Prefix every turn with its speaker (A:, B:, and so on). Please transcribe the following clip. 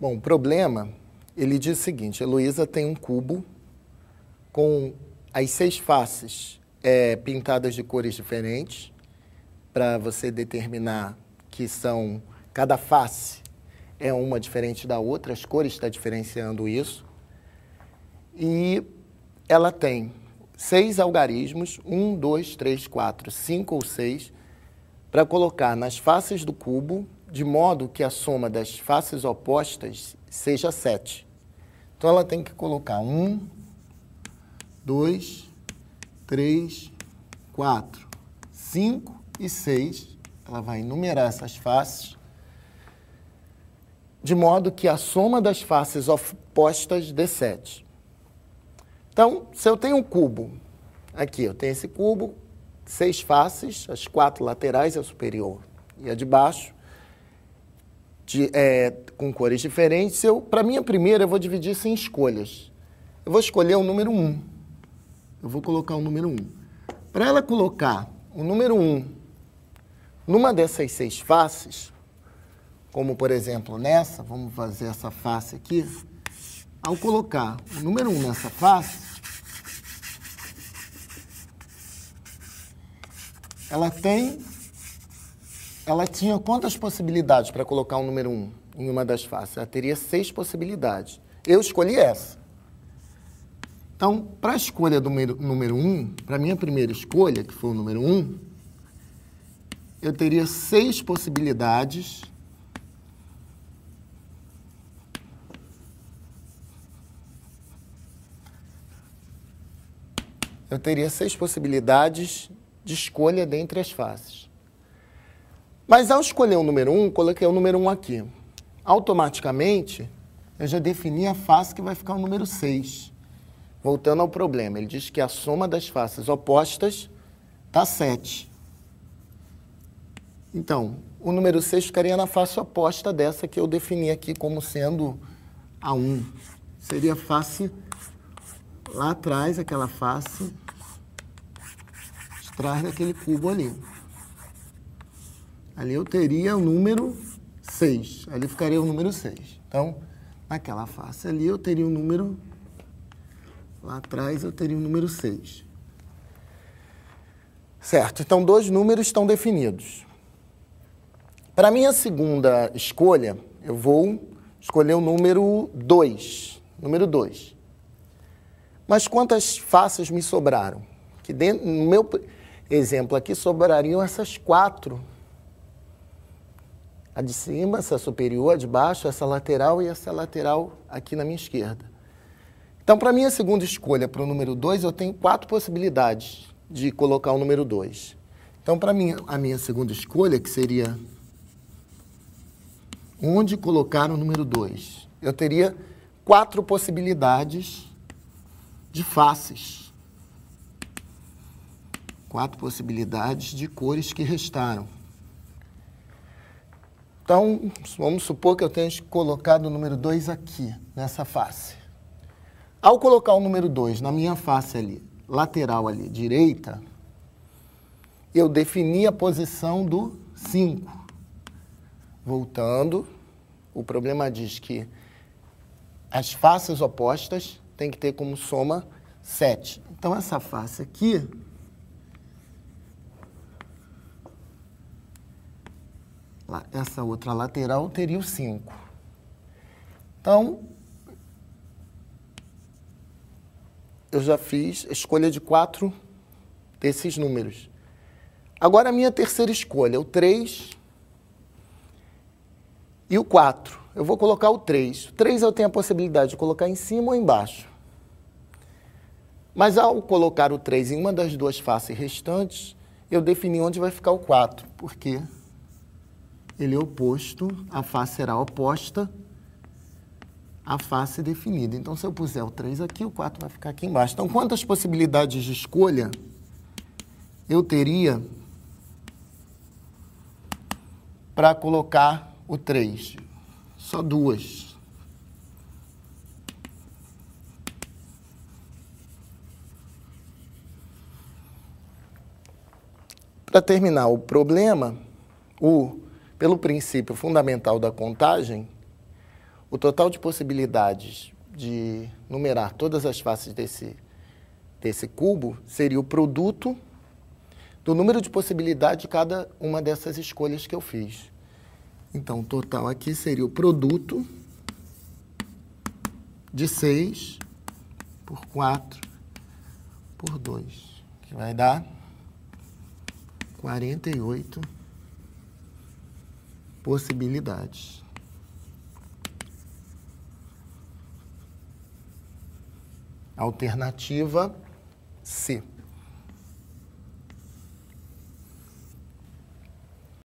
A: Bom, o problema, ele diz o seguinte, Heloísa tem um cubo com as seis faces é, pintadas de cores diferentes, para você determinar que são, cada face é uma diferente da outra, as cores estão tá diferenciando isso. E ela tem seis algarismos, um, dois, três, quatro, cinco ou seis, para colocar nas faces do cubo de modo que a soma das faces opostas seja 7. Então ela tem que colocar 1, 2, 3, 4, 5 e 6. Ela vai enumerar essas faces, de modo que a soma das faces opostas dê 7. Então, se eu tenho um cubo, aqui eu tenho esse cubo, seis faces, as quatro laterais a é superior e a de baixo, de, é, com cores diferentes, eu, para minha primeira, eu vou dividir isso em escolhas. Eu vou escolher o número 1. Um. Eu vou colocar o número 1. Um. Para ela colocar o número 1 um numa dessas seis faces, como por exemplo nessa, vamos fazer essa face aqui. Ao colocar o número 1 um nessa face, ela tem ela tinha quantas possibilidades para colocar o um número um em uma das faces? Ela teria seis possibilidades. Eu escolhi essa. Então, para a escolha do número, número um, para a minha primeira escolha, que foi o número um, eu teria seis possibilidades eu teria seis possibilidades de escolha dentre as faces. Mas ao escolher o número 1, coloquei o número 1 aqui. Automaticamente, eu já defini a face que vai ficar o número 6. Voltando ao problema, ele diz que a soma das faces opostas está 7. Então, o número 6 ficaria na face oposta dessa que eu defini aqui como sendo a 1. Seria a face lá atrás, aquela face atrás daquele cubo ali ali eu teria o número 6. Ali ficaria o número 6. Então, naquela face ali eu teria o número. Lá atrás eu teria o número 6. Certo, então dois números estão definidos. Para minha segunda escolha, eu vou escolher o número 2. Número 2. Mas quantas faces me sobraram? Que dentro, no meu exemplo aqui sobrariam essas quatro a de cima, essa superior, a de baixo, essa lateral e essa lateral aqui na minha esquerda. Então, para minha segunda escolha, para o número 2, eu tenho quatro possibilidades de colocar o número 2. Então, para mim, a minha segunda escolha, que seria onde colocar o número 2, eu teria quatro possibilidades de faces. Quatro possibilidades de cores que restaram. Então, vamos supor que eu tenha colocado o número 2 aqui, nessa face. Ao colocar o número 2 na minha face ali, lateral ali, direita, eu defini a posição do 5. Voltando, o problema diz que as faces opostas têm que ter como soma 7. Então, essa face aqui essa outra lateral teria o 5. Então, eu já fiz a escolha de 4 desses números. Agora, a minha terceira escolha, o 3 e o 4. Eu vou colocar o 3. O 3 eu tenho a possibilidade de colocar em cima ou embaixo. Mas ao colocar o 3 em uma das duas faces restantes, eu defini onde vai ficar o 4. Por quê? ele é oposto, a face será oposta à face definida. Então, se eu puser o 3 aqui, o 4 vai ficar aqui embaixo. Então, quantas possibilidades de escolha eu teria para colocar o 3? Só duas. Para terminar o problema, o pelo princípio fundamental da contagem, o total de possibilidades de numerar todas as faces desse, desse cubo seria o produto do número de possibilidades de cada uma dessas escolhas que eu fiz. Então, o total aqui seria o produto de 6 por 4 por 2, que vai dar 48 possibilidades. Alternativa C.